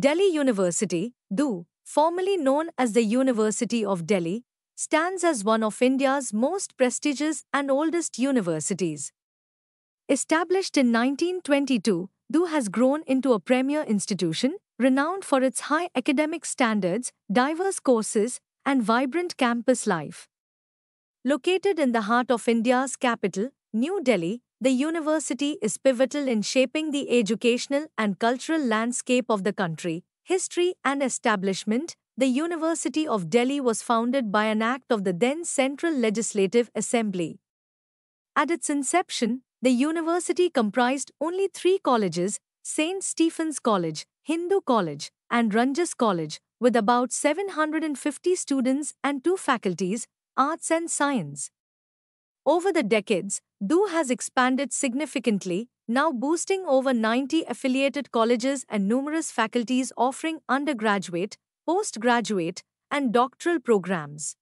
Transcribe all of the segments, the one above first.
Delhi University, DU, formerly known as the University of Delhi, stands as one of India's most prestigious and oldest universities. Established in 1922, DU has grown into a premier institution, renowned for its high academic standards, diverse courses, and vibrant campus life. Located in the heart of India's capital, New Delhi, the university is pivotal in shaping the educational and cultural landscape of the country. History and establishment The University of Delhi was founded by an act of the then Central Legislative Assembly. At its inception, the university comprised only three colleges St. Stephen's College, Hindu College, and Ranjas College, with about 750 students and two faculties, arts and science. Over the decades, DO has expanded significantly, now boosting over 90 affiliated colleges and numerous faculties offering undergraduate, postgraduate, and doctoral programs.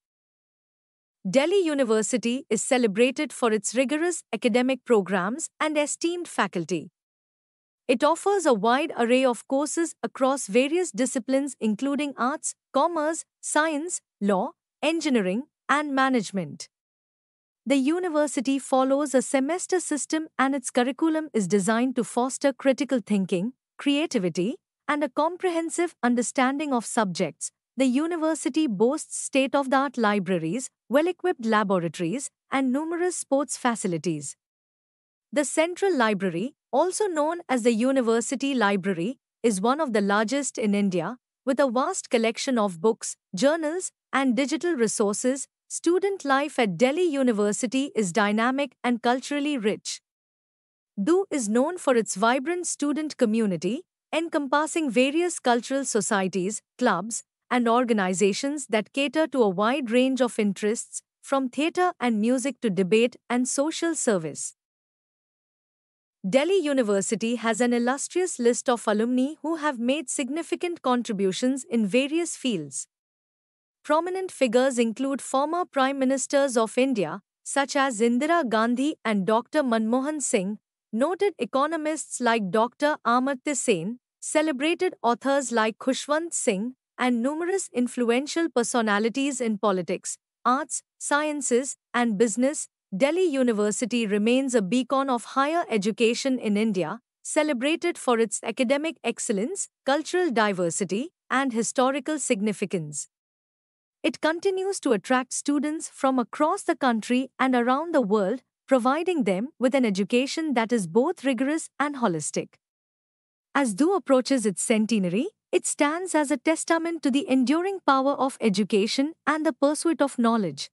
Delhi University is celebrated for its rigorous academic programs and esteemed faculty. It offers a wide array of courses across various disciplines including arts, commerce, science, law, engineering, and management. The university follows a semester system and its curriculum is designed to foster critical thinking, creativity, and a comprehensive understanding of subjects. The university boasts state of the art libraries, well equipped laboratories, and numerous sports facilities. The Central Library, also known as the University Library, is one of the largest in India, with a vast collection of books, journals, and digital resources student life at Delhi University is dynamic and culturally rich. DU is known for its vibrant student community, encompassing various cultural societies, clubs, and organizations that cater to a wide range of interests, from theatre and music to debate and social service. Delhi University has an illustrious list of alumni who have made significant contributions in various fields prominent figures include former prime ministers of India, such as Indira Gandhi and Dr. Manmohan Singh, noted economists like Dr. Amartya Sen, celebrated authors like Khushwant Singh, and numerous influential personalities in politics, arts, sciences, and business, Delhi University remains a beacon of higher education in India, celebrated for its academic excellence, cultural diversity, and historical significance. It continues to attract students from across the country and around the world, providing them with an education that is both rigorous and holistic. As DO approaches its centenary, it stands as a testament to the enduring power of education and the pursuit of knowledge.